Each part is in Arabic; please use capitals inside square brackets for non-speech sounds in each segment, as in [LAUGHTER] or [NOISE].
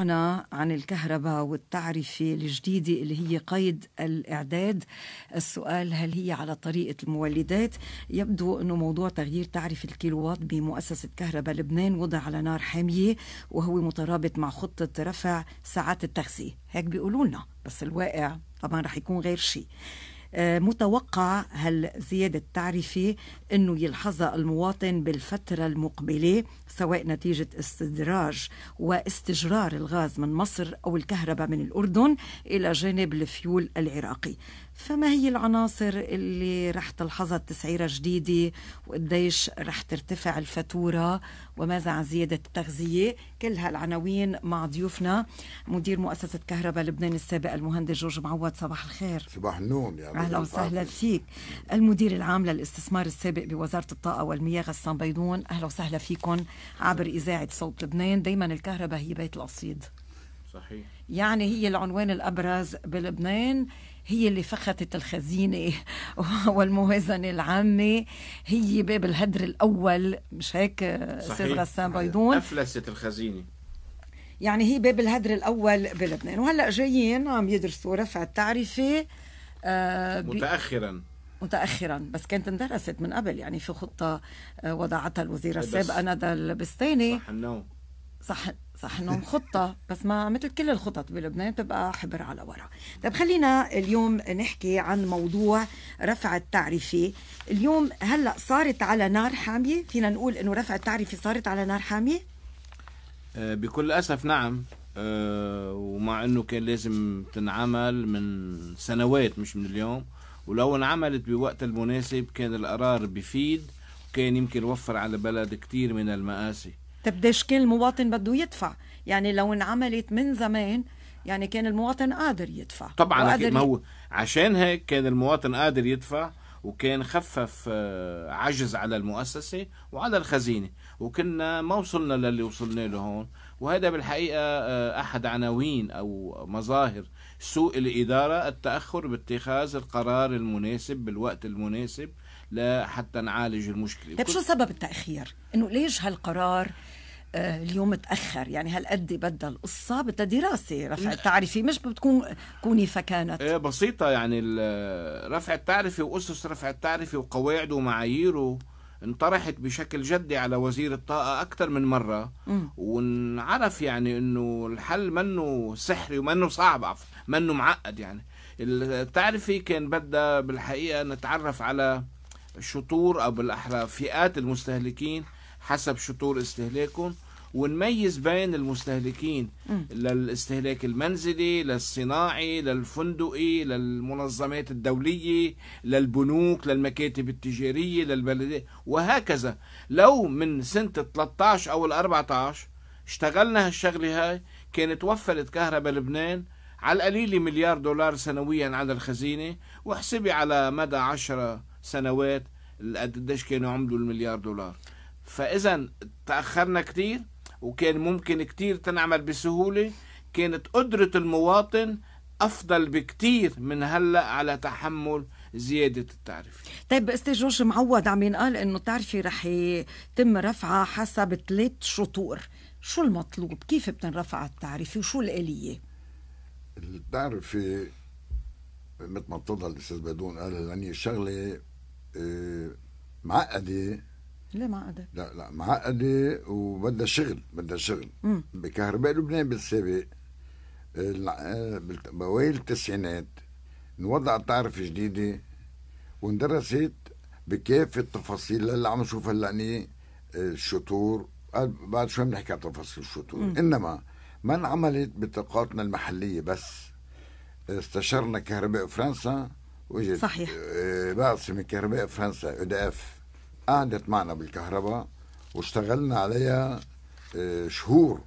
هنا عن الكهرباء والتعرفة الجديدة اللي هي قيد الإعداد السؤال هل هي على طريقة المولدات يبدو أنه موضوع تغيير تعرفة الكيلووات بمؤسسة كهرباء لبنان وضع على نار حامية وهو مترابط مع خطة رفع ساعات التغذية هيك بيقولوا لنا بس الواقع طبعا رح يكون غير شيء آه، متوقع هالزيادة التعريفي أنه يلحظها المواطن بالفترة المقبلة سواء نتيجة استدراج واستجرار الغاز من مصر أو الكهرباء من الأردن إلى جانب الفيول العراقي فما هي العناصر اللي رح تلحظها التسعيرة جديده وقديش رح ترتفع الفاتورة وماذا عن زيادة التغذية كل هالعناوين مع ضيوفنا مدير مؤسسة كهرباء لبنان السابق المهندس جورج معوض صباح الخير صباح النور يا أهلا وسهلا فيك المدير العام للاستثمار السابق بوزارة الطاقة والمياه غسان بيضون أهلا وسهلا فيكم عبر إذاعة صوت لبنان دايما الكهرباء هي بيت القصيد صحيح يعني هي العنوان الأبرز بلبنان هي اللي فختت الخزينة [LAUGHS] والموازنة العامة هي باب الهدر الأول مش هيك أستاذ غسان بيضون أفلست الخزينة يعني هي باب الهدر الأول بلبنان وهلأ جايين عم يدرسوا رفع التعرفة آه، متأخراً متاخرا بس كانت اندرست من قبل يعني في خطه آه، وضعتها الوزيره إيه، السابقه ندى البستاني صح النوم صح صح انهم خطه بس ما مثل كل الخطط بلبنان بتبقى حبر على ورا طيب خلينا اليوم نحكي عن موضوع رفع التعريفي اليوم هلا صارت على نار حاميه فينا نقول انه رفع التعريفي صارت على نار حاميه آه، بكل اسف نعم آه، ومع انه كان لازم تنعمل من سنوات مش من اليوم ولو انعملت بوقت المناسب كان القرار بفيد وكان يمكن وفر على بلد كتير من المآسي طب ليش كان المواطن بده يدفع يعني لو انعملت من زمان يعني كان المواطن قادر يدفع طبعا ما هو عشان هيك كان المواطن قادر يدفع وكان خفف آه، عجز على المؤسسة وعلى الخزينة وكنا ما وصلنا للي وصلنا له هون وهذا بالحقيقة آه، أحد عناوين أو مظاهر سوء الإدارة التأخر باتخاذ القرار المناسب بالوقت المناسب لحتى نعالج المشكلة طيب شو سبب التأخير؟ إنه ليش هالقرار آه، اليوم تاخر يعني هالقد بدها القصه بدها دراسه رفع التعرفه مش بتكون كوني فكانت ايه بسيطه يعني رفع التعرفه واسس رفع التعرفه وقواعده ومعاييره انطرحت بشكل جدي على وزير الطاقة أكثر من مرة ونعرف يعني أنه الحل منه سحري ومنه صعب منه معقد يعني التعرفة كان بدها بالحقيقة نتعرف على شطور أو بالأحرى فئات المستهلكين حسب شطور استهلاكهم ونميز بين المستهلكين م. للاستهلاك المنزلي للصناعي للفندقي للمنظمات الدولية للبنوك للمكاتب التجارية للبلدية وهكذا لو من سنة 13 أو 14 اشتغلنا هالشغلة هاي كانت وفرت كهرباء لبنان على القليل مليار دولار سنويا على الخزينة واحسبي على مدى 10 سنوات قديش كانوا عملوا المليار دولار فاذا تاخرنا كثير وكان ممكن كثير تنعمل بسهوله كانت قدره المواطن افضل بكثير من هلا على تحمل زيادة التعريف طيب استاذ جورج معود عم ينقال انه التعرفة رح يتم رفعها حسب ثلاث شطور شو المطلوب كيف بتنرفع التعرفة وشو الآلية التعرفة مثل ما تفضل الاستاذ بدون قال يعني شغلة آه، معقدة ليه معقدة؟ لا لا معقدة وبدها شغل بدها شغل مم. بكهرباء لبنان بالسابق آه، بأوائل التسعينات نوضع تعرف جديدة واندرست بكافة التفاصيل اللي عم نشوفها هلا آه، الشطور آه، بعد شوي بنحكي عن تفاصيل الشطور مم. انما ما انعملت بطاقاتنا المحلية بس استشرنا كهرباء فرنسا وجد صحيح بعثة من كهرباء فرنسا اف قعدت معنا بالكهرباء واشتغلنا عليها آه، شهور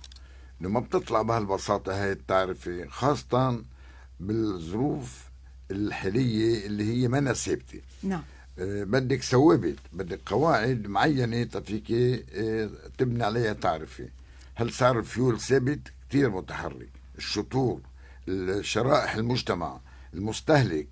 انه ما بتطلع بهالبساطه هاي التعرفه خاصه بالظروف الحاليه اللي هي ما ثابته نعم آه، بدك ثوابت بدك قواعد معينه تفيك آه، تبني عليها تعرفه هل سعر الفيول ثابت كثير متحرك الشطور الشرائح المجتمع المستهلك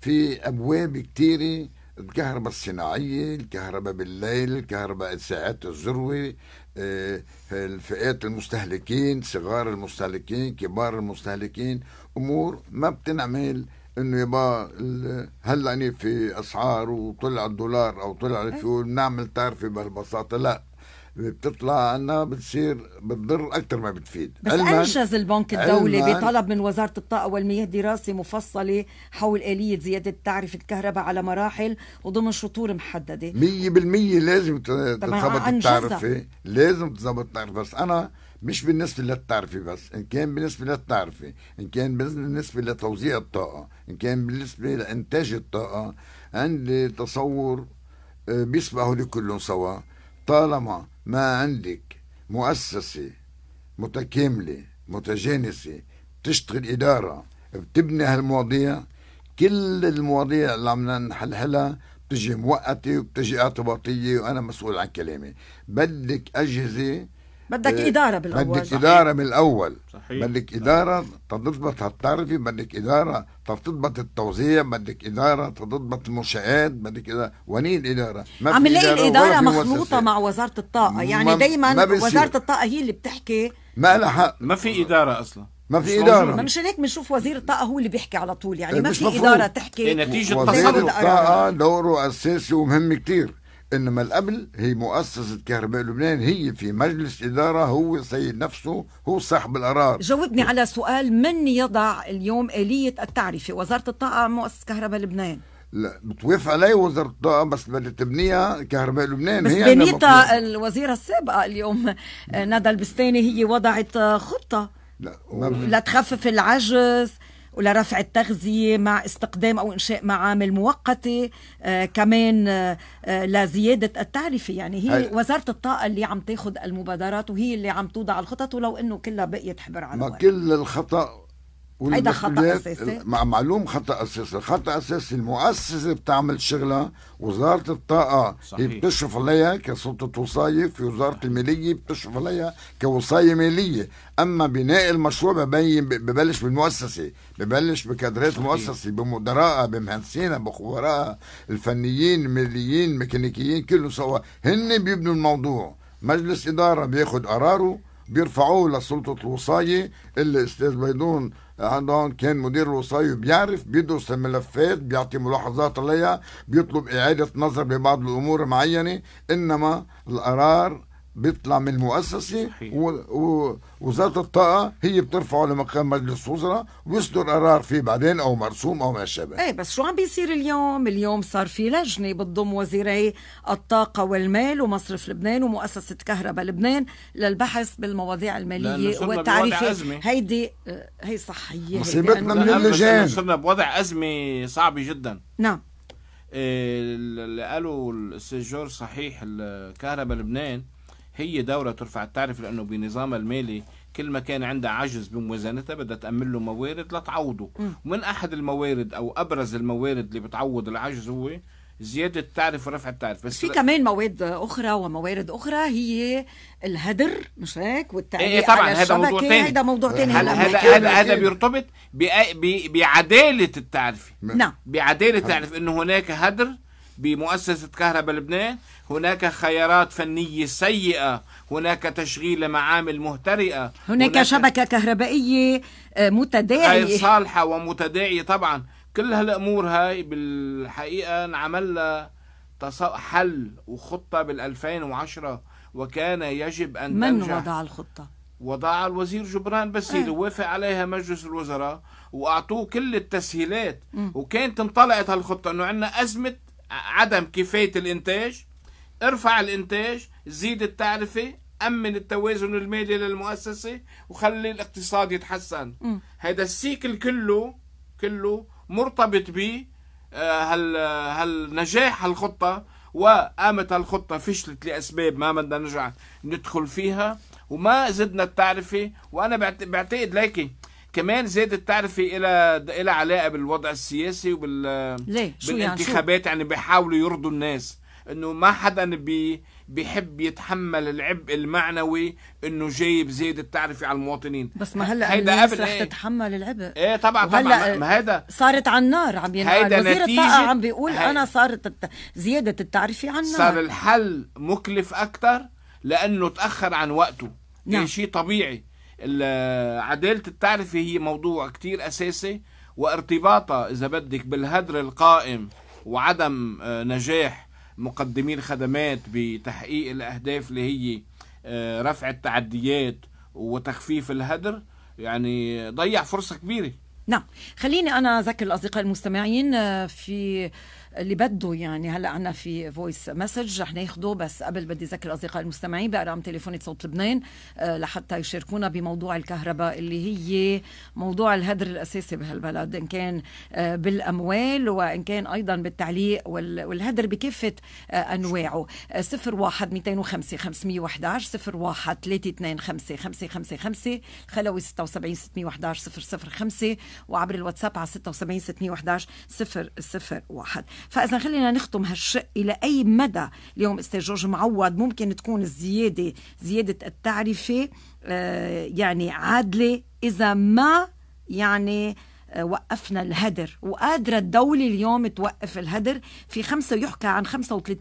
في ابواب كثيره الكهرباء الصناعية الكهرباء بالليل الكهرباء ساعات الذروة آه، الفئات المستهلكين صغار المستهلكين كبار المستهلكين أمور ما بتنعمل انه يبا هلا في اسعار وطلع الدولار او طلع الفيول بنعمل تعرفي بهالبساطه لا بتطلع عنا بتصير بتضر اكثر ما بتفيد بس انجز البنك الدولي بطلب من وزاره الطاقه والمياه دراسه مفصله حول اليه زياده تعرفه الكهرباء على مراحل وضمن شطور محدده 100% لازم تظبط التعرفه لازم تظبط التعرفه بس انا مش بالنسبة للتعرفة بس إن كان بالنسبة للتعرفة إن كان بالنسبة لتوزيع الطاقة إن كان بالنسبة لإنتاج الطاقة عندي تصور آه، بيسمحوا لكلهم سوا طالما ما عندك مؤسسة متكاملة متجانسة بتشتغل إدارة بتبني هالمواضيع كل المواضيع اللي عم نحلحلها بتجي موقتة وبتجي اعتباطية وأنا مسؤول عن كلامي بدك أجهزة بدك إيه. اداره بالاول بدك صحيح. اداره من الاول صحيح. بدك اداره تضبط هالتعرفه بدك اداره تضبط التوزيع بدك اداره تضبط المنشآت بدك اداره وني الاداره ما عم نلاقي الاداره مخلوطه مع وزاره الطاقه يعني دائما وزاره الطاقه هي اللي بتحكي ما لها حق ما في اداره اصلا ما في اداره ما مش هيك بنشوف وزير الطاقه هو اللي بيحكي على طول يعني إيه، ما في اداره تحكي إيه، نتيجه وزير الطاقه دوره اساسي ومهم كثير انما الابل هي مؤسسه كهرباء لبنان هي في مجلس اداره هو سيد نفسه هو صاحب القرار جاوبني على سؤال من يضع اليوم اليه التعرفه وزاره الطاقه مؤسسه كهرباء لبنان لا بتوافق علي وزاره الطاقه بس بدها تبنيها كهرباء لبنان بس هي بنيتها الوزيره السابقه اليوم ندى البستاني هي وضعت خطه لا, لا تخفف العجز ولرفع التغذية مع استقدام أو إنشاء معامل مؤقتة آه، كمان آه، آه، لزيادة التعرفة يعني هي وزارة الطاقة اللي عم تاخد المبادرات وهي اللي عم توضع الخطط ولو أنه كلها بقيت حبر على ما كل الخطأ هيدا خطا اساسي معلوم خطا اساسي الخطا الاساسي المؤسسه بتعمل شغلها وزاره الطاقه صحيح. هي بتشرف عليها كسلطه وصايه في وزاره الماليه بتشرف عليها كوصايه ماليه اما بناء المشروع ببين ببلش بالمؤسسه ببلش بكادرات المؤسسه بمدرائها بمهندسينها بخبرائها الفنيين الماليين الميكانيكيين كله سوا هن بيبنوا الموضوع مجلس اداره بياخذ قراره بيرفعوه لسلطه الوصايه اللي استاذ بيدون عندهم كان مدير الوصايه بيعرف بيدرس الملفات بيعطي ملاحظات عليها بيطلب اعاده نظر ببعض الامور معينه انما القرار بيطلع من المؤسسة ووزارة الطاقة هي بترفعه لمقام مجلس وزراء ويصدر قرار فيه بعدين أو مرسوم أو ما شابه إيه بس شو عم بيصير اليوم؟ اليوم صار في لجنة بتضم وزيري الطاقة والمال ومصرف لبنان ومؤسسة كهرباء لبنان للبحث بالمواضيع المالية والتعريف هيدي آه، هي صحية مصيبتنا من اللجان صرنا بوضع أزمة صعبة جدا نعم إيه، اللي قالوا السجور جورج صحيح الكهرباء لبنان هي دورة ترفع التعرف لأنه بنظامها المالي كل ما كان عندها عجز بموازنتها بدها تأمن له موارد لتعوضه ومن أحد الموارد أو أبرز الموارد اللي بتعوض العجز هو زيادة التعرف ورفع التعرف بس في كمان مواد أخرى وموارد أخرى هي الهدر مش هيك والتعليق إيه طبعا على هذا موضوع تاني هذا موضوع تاني هلا هذا هذا بيرتبط بعدالة التعرفة نعم بعدالة التعرف نعم. إنه هناك هدر بمؤسسة كهرباء لبنان هناك خيارات فنية سيئة هناك تشغيل لمعامل مهترئة هناك, هناك شبكة كهربائية آه، متداعية غير صالحة ومتداعية طبعا كل هالأمور هاي بالحقيقة انعمل حل وخطة بال2010 وكان يجب أن من تنجح. وضع الخطة؟ وضع الوزير جبران بسيل ووافق آه. عليها مجلس الوزراء واعطوه كل التسهيلات م. وكانت انطلقت هالخطه انه عندنا ازمه عدم كفاية الإنتاج ارفع الإنتاج زيد التعرفة أمن التوازن المالي للمؤسسة وخلي الاقتصاد يتحسن هذا السيكل كله كله مرتبط ب آه، هال هالنجاح هالخطة وقامت هالخطة فشلت لأسباب ما بدنا نرجع ندخل فيها وما زدنا التعرفة وأنا بعتقد ليكي كمان زادت تعرفي الى الى علاقه بالوضع السياسي وبال ليه؟ يعني؟ بالانتخابات يعني, يعني بيحاولوا يرضوا الناس انه ما حدا بي بيحب يتحمل العبء المعنوي انه جايب زيد التعرفي على المواطنين بس ما هلا الناس رح ايه؟ تتحمل العبء ايه طبعا طبعا ما هيدا صارت على النار عم ينقال وزير الطاقه عم بيقول هي... انا صارت زياده التعرفي على النار صار الحل مكلف اكثر لانه تاخر عن وقته نعم. إيه، شيء طبيعي عدالة التعرفة هي موضوع كتير أساسي وارتباطها إذا بدك بالهدر القائم وعدم آه، نجاح مقدمي الخدمات بتحقيق الأهداف اللي هي آه، رفع التعديات وتخفيف الهدر يعني ضيع فرصة كبيرة نعم خليني أنا أذكر الأصدقاء المستمعين آه، في اللي بده يعني هلا عنا في فويس مسج رح ناخده بس قبل بدي اذكر اصدقاء المستمعين بارقام تليفون صوت لبنان آه، لحتى يشاركونا بموضوع الكهرباء اللي هي موضوع الهدر الاساسي بهالبلد ان كان آه، بالاموال وان كان ايضا بالتعليق والهدر بكافه آه، انواعه 01 205 511 01 325 555 خلوي 76 611 005 وعبر الواتساب على 76 611 001 فإذا خلينا نختم هالشق إلى أي مدى اليوم أستاذ جورج معوض ممكن تكون الزيادة زيادة التعرفة آه، يعني عادلة إذا ما يعني آه، وقفنا الهدر وقادرة الدولة اليوم توقف الهدر في خمسة يحكى عن 35%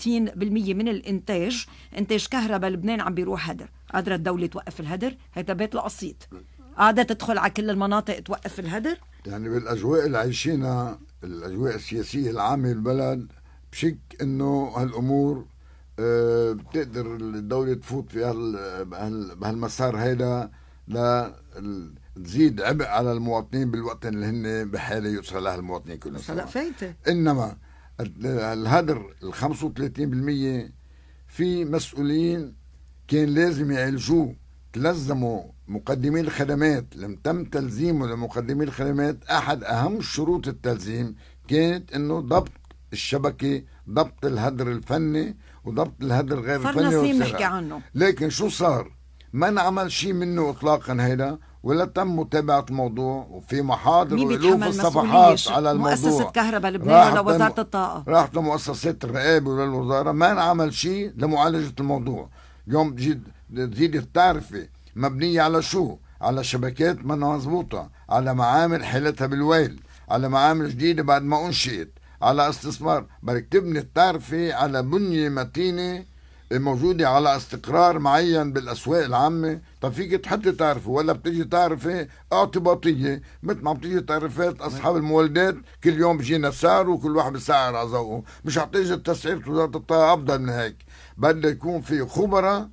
من الإنتاج إنتاج كهرباء لبنان عم بيروح هدر قادرة الدولة توقف الهدر هذا بيت القصيد قادرة تدخل على كل المناطق توقف الهدر يعني بالاجواء اللي عايشينها الاجواء السياسيه العامه بالبلد بشك انه هالامور آه، بتقدر الدوله تفوت في بهالمسار هيدا لتزيد عبء على المواطنين بالوقت اللي هن بحاله يوصل لها المواطنين كلهم هلا فايته انما الهدر ال 35% في مسؤولين كان لازم يعالجوه تلزموا مقدمي الخدمات لم تم تلزيمه لمقدمي الخدمات أحد أهم شروط التلزيم كانت أنه ضبط الشبكة ضبط الهدر الفني وضبط الهدر غير الفني صرنا نحكي عنه لكن شو صار ما نعمل شيء منه إطلاقا هيدا ولا تم متابعة الموضوع وفي محاضر وألوف الصفحات على الموضوع مؤسسة كهرباء لبنان ولا وزارة الطاقة راحت لمؤسسات الرقابة وللوزارة ما انعمل شيء لمعالجة الموضوع يوم جد تزيد التعرفة مبنية على شو على شبكات منا مضبوطة على معامل حلتها بالويل على معامل جديدة بعد ما أنشئت على استثمار بدك تبني الطرفة على بنية متينة موجودة على استقرار معين بالأسواق العامة طب فيك تحطي تعرفة ولا بتجي تعرفة اعتباطية مثل ما بتجي تعرفات أصحاب المولدات كل يوم بيجينا سعر وكل واحد بسعر على ذوقه مش حتيجي تسعير وزارة الطاقة أفضل من هيك بدها يكون في خبرة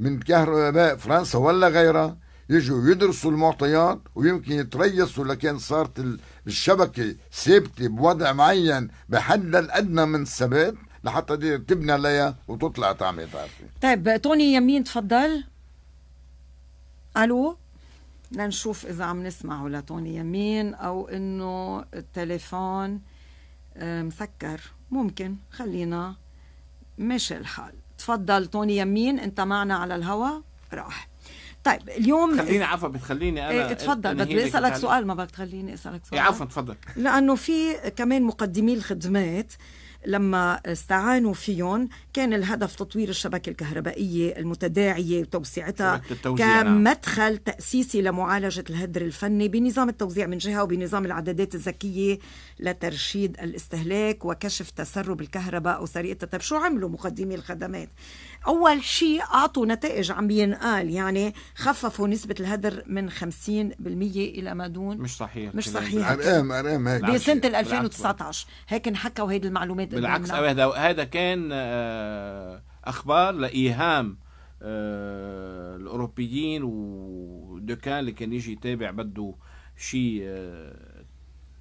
من كهرباء فرنسا ولا غيرها يجوا يدرسوا المعطيات ويمكن يتريسوا لكان صارت الشبكة ثابتة بوضع معين بحد الأدنى من الثبات لحتى تبنى عليها وتطلع تعمل تعرفي طيب توني يمين تفضل ألو لنشوف إذا عم نسمعه لطوني يمين أو إنه التليفون آه، مسكر ممكن خلينا ماشي الحال تفضل توني يمين انت معنا على الهوا راح طيب اليوم خليني عفوا بتخليني انا ايه بدي اسالك سؤال ما بدك تخليني اسالك سؤال ايه عفوا تفضل لانه في كمان مقدمي الخدمات لما استعانوا فيهم كان الهدف تطوير الشبكة الكهربائية المتداعية وتوسعتها نعم. كمدخل تأسيسي لمعالجة الهدر الفني بنظام التوزيع من جهة وبنظام العدادات الذكية لترشيد الاستهلاك وكشف تسرب الكهرباء أو التب طيب شو عملوا مقدمي الخدمات أول شيء أعطوا نتائج عم بينقال يعني خففوا نسبة الهدر من 50% إلى ما دون مش صحيح مش صحيح أرقام أرقام هيك بسنة 2019 هيك انحكوا هيدي المعلومات بالعكس هذا هذا كان آه، أخبار لإيهام آه، الأوروبيين ودوكان اللي كان يجي يتابع بده شيء آه،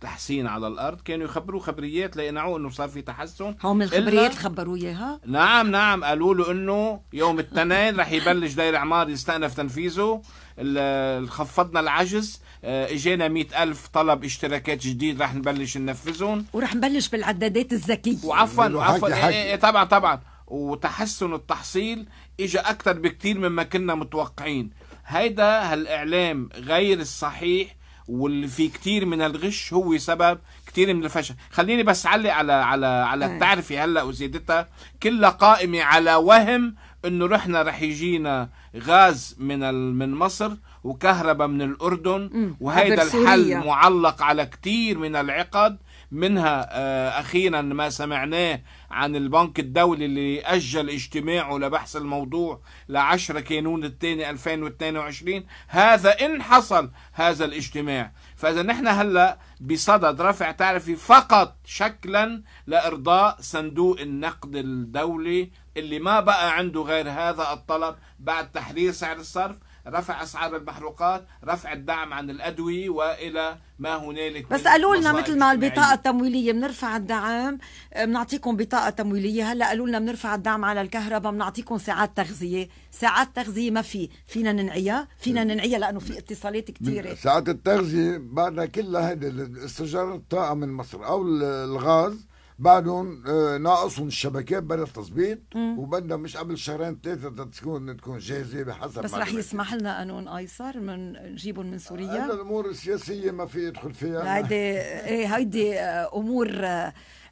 تحسين على الارض كانوا يخبروه خبريات ليقنعوه انه صار في تحسن هم الخبريات خبروه اياها نعم نعم قالوا له انه يوم الاثنين رح يبلش دير عمار يستأنف تنفيذه خفضنا العجز آه، اجينا مئة ألف طلب اشتراكات جديد رح نبلش ننفذهم ورح نبلش بالعدادات الذكية وعفوا وعفوا إيه،, إيه طبعا طبعا وتحسن التحصيل اجى اكثر بكثير مما كنا متوقعين هيدا هالاعلام غير الصحيح واللي في كتير من الغش هو سبب كتير من الفشل خليني بس علق على على على التعرفه إيه. هلا وزيادتها كلها قائمه على وهم انه رحنا رح يجينا غاز من من مصر وكهرباء من الاردن وهيدا الحل معلق على كتير من العقد منها آه، اخيرا ما سمعناه عن البنك الدولي اللي أجل اجتماعه لبحث الموضوع لعشرة كانون الثاني 2022 هذا إن حصل هذا الاجتماع فإذا نحن هلأ بصدد رفع تعرفي فقط شكلا لإرضاء صندوق النقد الدولي اللي ما بقى عنده غير هذا الطلب بعد تحرير سعر الصرف رفع اسعار المحروقات رفع الدعم عن الادويه والى ما هنالك بس قالوا لنا مثل ما البطاقه التمويليه بنرفع الدعم بنعطيكم بطاقه تمويليه هلا قالوا لنا بنرفع الدعم على الكهرباء بنعطيكم ساعات تغذيه ساعات تغذيه ما في فينا ننعيها فينا ننعيها لانه في اتصالات كثيره ساعات التغذيه بعدها كلها هيدي استجار الطاقه من مصر او الغاز بعدهم آه، ناقصهم الشبكات بدها تظبيط وبدها مش قبل شهرين ثلاثه تكون تكون جاهزه بحسب بس رح يسمح لنا قانون ايسر من نجيبهم من سوريا هذا الامور السياسيه ما في يدخل فيها هيدي [LAUGHS] إيه، هيدي آه، امور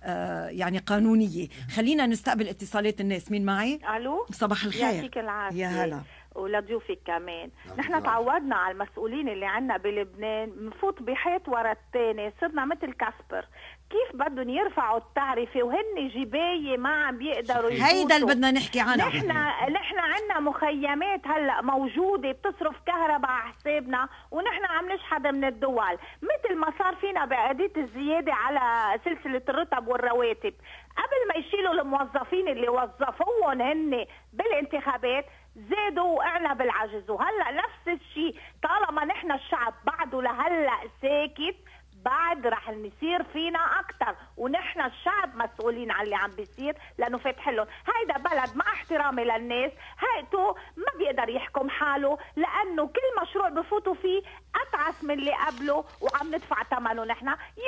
آه، يعني قانونيه خلينا نستقبل اتصالات الناس مين معي الو صباح الخير يعطيك العافيه يا هلا ولضيوفك كمان نعم، نحن تعودنا على المسؤولين اللي عندنا بلبنان بنفوت بحيط ورا الثاني صرنا مثل كاسبر كيف بدهم يرفعوا التعرفة وهن جباية ما عم بيقدروا يفوتوا هيدا اللي بدنا نحكي عنه نحن نحن عندنا مخيمات هلا موجودة بتصرف كهرباء على حسابنا ونحن عم نشحد من الدول مثل ما صار فينا بقضية الزيادة على سلسلة الرتب والرواتب قبل ما يشيلوا الموظفين اللي وظفوهم هن بالانتخابات زادوا وقعنا بالعجز وهلا نفس الشيء طالما نحن الشعب بعده لهلا ساكت بعد رح نصير فينا اكثر ونحن الشعب مسؤولين عن اللي عم بيصير لانه فاتح لهم هيدا بلد مع احترامي للناس هيئته ما بيقدر يحكم حاله لانه كل مشروع بفوتوا فيه اتعس من اللي قبله وعم ندفع ثمنه نحن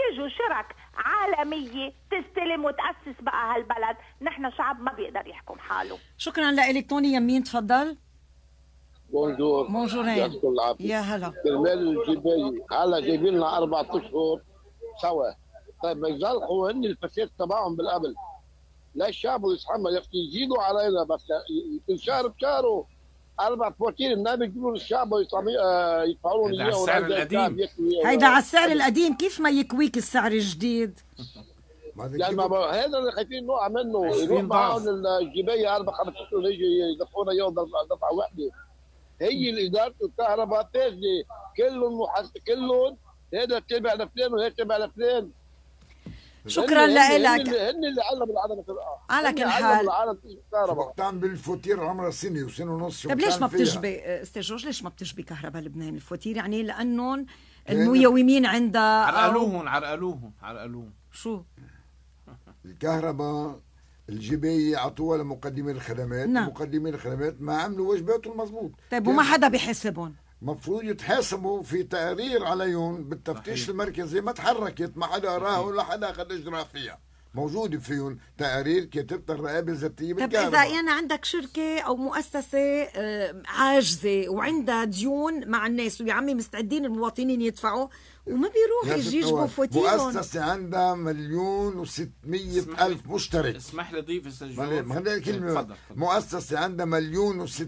يجوا شرك عالميه تستلم وتاسس بقى هالبلد نحن شعب ما بيقدر يحكم حاله شكرا لك توني يمين تفضل بونجور بونجورين يا هلا كرمال الجبالي هلا جايبين لنا اربع اشهر سوا طيب ما يزلقوا هن الفساد تبعهم بالقبل لا الشعب يتحمل يا اختي يزيدوا علينا بس كل شهر بشهره اربع فواتير ما يجيبوا للشعب يدفعوا لهم على السعر القديم هيدا على السعر القديم كيف ما يكويك السعر الجديد؟ يعني ما هذا اللي خايفين نوع منه يروح معهم الجبايه اربع خمس اشهر يجي يدفعونا اياه دفعه واحده هي اداره الكهرباء تجي كلهم محس... كلهم هذا تبع لفلان وهذا تبع لفلان شكرا لك هن اللي علموا العالم على كل حال وقتان بالفوتير عمرها سنه وسنه ونص طيب ليش ما بتجبي استاذ جورج ليش ما بتجبي كهرباء لبنان الفوتير يعني لانهم يعني الميومين عندها عرقلوهم عرقلوهم عرقلوهم شو الكهرباء الجي بي يعطوها لمقدمي الخدمات نعم. مقدمي الخدمات ما عملوا واجباتهم مضبوط طيب وما حدا بيحاسبهم مفروض يتحاسبوا في تقرير عليهم بالتفتيش صحيح. المركزي ما تحركت ما حدا راه ولا حدا اخذ اجرى فيها موجود فيهم تقارير كاتبة الرقابة الذاتية طيب إذا أنا عندك شركة أو مؤسسة آه، عاجزة وعندها ديون مع الناس ويا عمي مستعدين المواطنين يدفعوا وما بيروح يجي يجيبوا فوتيهم مؤسسة عندها مليون و600 ألف مشترك اسمح لي ضيف استاذ ما إيه، كلمة فضل. مؤسسة عندها مليون و600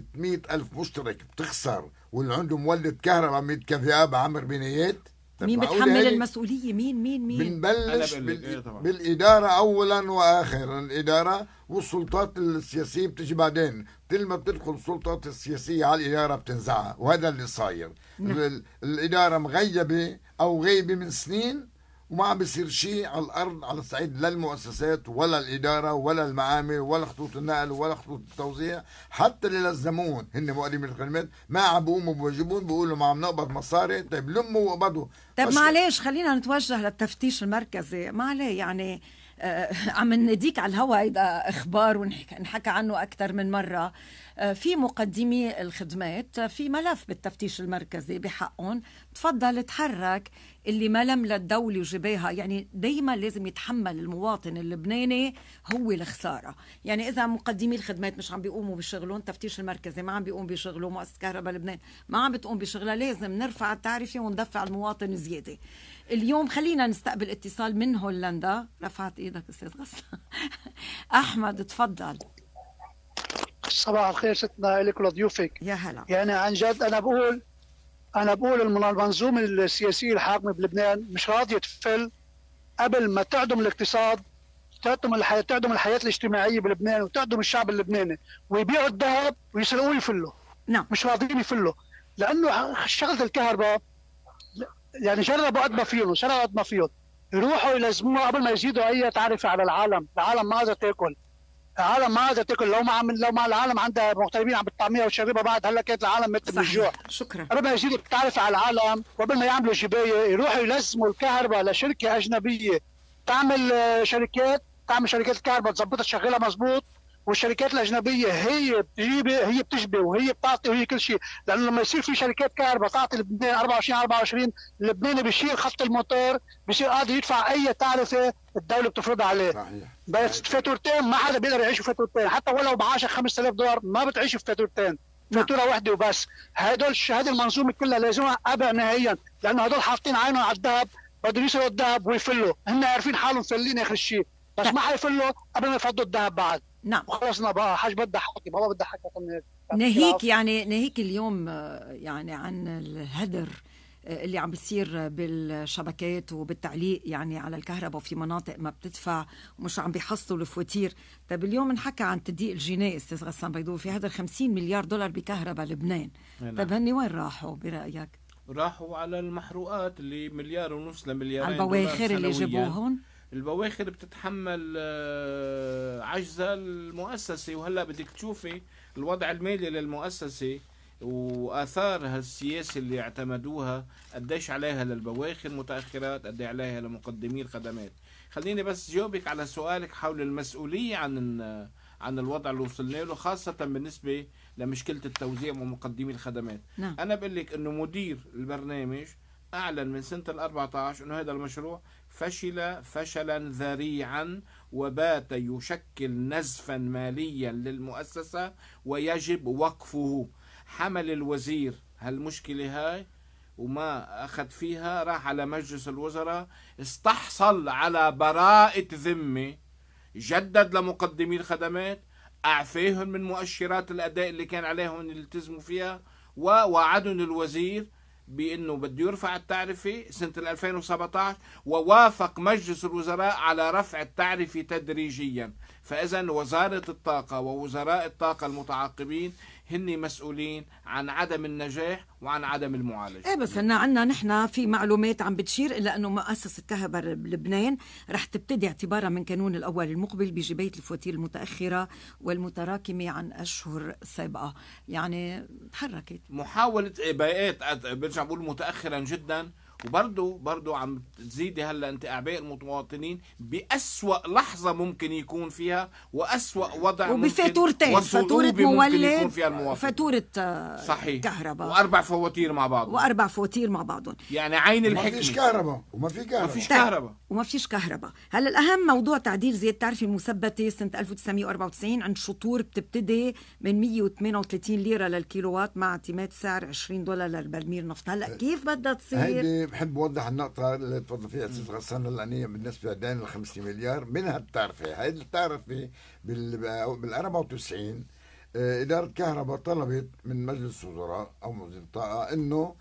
ألف مشترك بتخسر واللي عنده مولد كهرباء 100 يتكافئها بعمر بنايات مين بتحمل يعني؟ المسؤولية مين مين مين بنبلش إيه، بالإدارة أولا وآخرا الإدارة والسلطات السياسية بتجي بعدين كل ما بتدخل السلطات السياسية على الإدارة بتنزعها وهذا اللي صاير نعم. الإدارة مغيبة أو غيبة من سنين وما عم بيصير شيء على الأرض على الصعيد لا المؤسسات ولا الإدارة ولا المعامل ولا خطوط النقل ولا خطوط التوزيع حتى اللي لزموهم هن مؤلمين الخدمات ما عم بيقوموا بواجبهم بيقولوا ما عم نقبض مصاري طيب لموا وقبضوا طيب معلش خلينا نتوجه للتفتيش المركزي ما عليه يعني آه، عم نديك على الهواء هيدا اخبار ونحكى عنه اكثر من مره آه، في مقدمي الخدمات آه، في ملف بالتفتيش المركزي بحقهم تفضل تحرك اللي ما لم للدولة وجباها يعني دايما لازم يتحمل المواطن اللبناني هو الخسارة يعني إذا مقدمي الخدمات مش عم بيقوموا بشغلهم التفتيش المركزي ما عم بيقوم بشغله مؤسسة كهرباء لبنان ما عم بتقوم بشغلها لازم نرفع التعرفة وندفع المواطن زيادة اليوم خلينا نستقبل اتصال من هولندا رفعت ايدك استاذ غسان [LAUGHS] احمد تفضل صباح الخير ستنا الك ولضيوفك يا هلا يعني عن جد انا بقول انا بقول المنظومه السياسيه الحاكمه بلبنان مش راضيه تفل قبل ما تعدم الاقتصاد تعدم الحياه تعدم الحياه الاجتماعيه بلبنان وتعدم الشعب اللبناني ويبيعوا الذهب ويسرقوه ويفلوا نعم مش راضيين يفلوا لانه شغله الكهرباء يعني جربوا قد ما فيهم جربوا قد ما فيهم يروحوا يلزموها قبل ما يزيدوا اي تعرفه على العالم، العالم ما عادها تاكل العالم ما عادها تاكل لو ما عم لو ما العالم عندها مغتربين عم بتطعميها وتشربها بعد هلا كانت العالم مت من الجوع شكرا قبل ما يزيدوا التعرفه على العالم وقبل ما يعملوا جبايه يروحوا يلزموا الكهرباء لشركه اجنبيه تعمل آه، شركات تعمل شركات الكهرباء تظبطها تشغلها مزبوط والشركات الاجنبيه هي بتجيب هي بتجبي وهي بتعطي وهي كل شيء لانه لما يصير في شركات كهرباء تعطي لبنان 24 24 لبنان بيشيل خط الموتور بيصير قادر يدفع اي تعرفه الدوله بتفرضها عليه صحيح. بس فاتورتين ما حدا بيقدر يعيش بفاتورتين حتى ولو بعاشر 5000 دولار ما بتعيش بفاتورتين نعم. فاتوره واحده وبس هدول هذه المنظومه كلها لازمها ابع نهائيا لانه هدول حاطين عينهم على الذهب بدهم يسرقوا الذهب ويفلوا هن عارفين حالهم فلين اخر الشيء بس نعم. ما حيفلوا قبل ما يفضوا الذهب بعد نعم خلصنا بقى حاج ما بابا احكي ناهيك يعني ناهيك اليوم يعني عن الهدر آه، اللي عم بيصير بالشبكات وبالتعليق يعني على الكهرباء وفي مناطق ما بتدفع ومش عم بيحصلوا الفواتير طيب اليوم نحكى عن تضييق الجنائي استاذ غسان بيضو في هذا 50 مليار دولار بكهرباء لبنان طيب، نعم. طيب هني وين راحوا برايك راحوا على المحروقات اللي مليار ونص لمليارين البواخر اللي جابوهم البواخر بتتحمل آه، عجزة المؤسسة وهلا بدك تشوفي الوضع المالي للمؤسسة واثارها هالسياسة اللي اعتمدوها قديش عليها للبواخر متاخرات قدي عليها لمقدمي الخدمات خليني بس جاوبك على سؤالك حول المسؤوليه عن عن الوضع اللي وصلنا له خاصة بالنسبة لمشكلة التوزيع ومقدمي الخدمات نعم. أنا بقول لك أنه مدير البرنامج أعلن من سنة ال 14 أنه هذا المشروع فشل فشلا ذريعا وبات يشكل نزفا ماليا للمؤسسة ويجب وقفه حمل الوزير هالمشكلة هاي وما أخذ فيها راح على مجلس الوزراء استحصل على براءة ذمة جدد لمقدمي الخدمات أعفيهم من مؤشرات الأداء اللي كان عليهم يلتزموا فيها ووعدهم الوزير بانه بده يرفع التعرفه سنه 2017 ووافق مجلس الوزراء على رفع التعرفه تدريجيا فاذا وزاره الطاقه ووزراء الطاقه المتعاقبين هن مسؤولين عن عدم النجاح وعن عدم المعالجه ايه بس عندنا نحن في معلومات عم بتشير الى انه مؤسسه كهرباء لبنان رح تبتدي اعتبارها من كانون الاول المقبل بجبايه الفواتير المتاخره والمتراكمه عن اشهر سابقه يعني تحركت محاوله بيئات برجع بقول متاخرا جدا وبرضه برضه عم تزيدي هلا انت اعباء المواطنين باسوا لحظه ممكن يكون فيها واسوا وضع وبفاتورتين فاتوره مولد فاتوره آه، صحيح كهرباء واربع فواتير مع بعض واربع فواتير مع بعضهم يعني عين الحكمه ما فيش كهرباء وما في كهرباء ما فيش طيب، كهرباء وما فيش كهرباء هلا الاهم موضوع تعديل زياده التعرفه المثبته سنه 1994 عند شطور بتبتدي من 138 ليره وات مع اعتماد سعر 20 دولار للبرميل نفط هلا كيف بدها تصير بحب اوضح النقطه اللي تفضل فيها استاذ غسان الانيه بالنسبه لدين ال 500 مليار منها التعرفه هيدي التعرفه بال 94 آه، إدارة كهرباء طلبت من مجلس الوزراء أو مجلس الطاقة إنه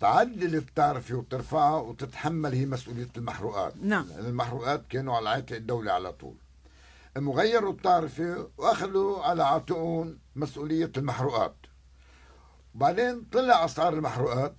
تعدل التعرفة وترفعها وتتحمل هي مسؤولية المحروقات نعم يعني المحروقات كانوا على عاتق الدولة على طول مغيروا التعرفة وأخذوا على عاتقهم مسؤولية المحروقات وبعدين طلع أسعار المحروقات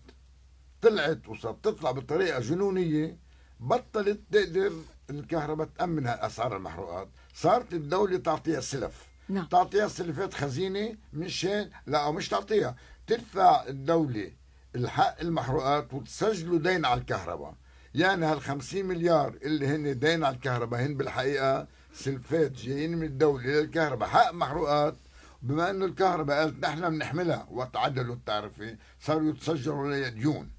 طلعت وصارت تطلع بطريقه جنونيه بطلت تقدر الكهرباء تامن اسعار المحروقات صارت الدوله تعطيها سلف نعم. تعطيها سلفات خزينه مشان لا مش تعطيها تدفع الدوله الحق المحروقات وتسجلوا دين على الكهرباء يعني هال 50 مليار اللي هن دين على الكهرباء هن بالحقيقه سلفات جايين من الدوله للكهرباء حق محروقات بما انه الكهرباء قالت نحن بنحملها وتعدلوا التعرفه صاروا يتسجلوا ديون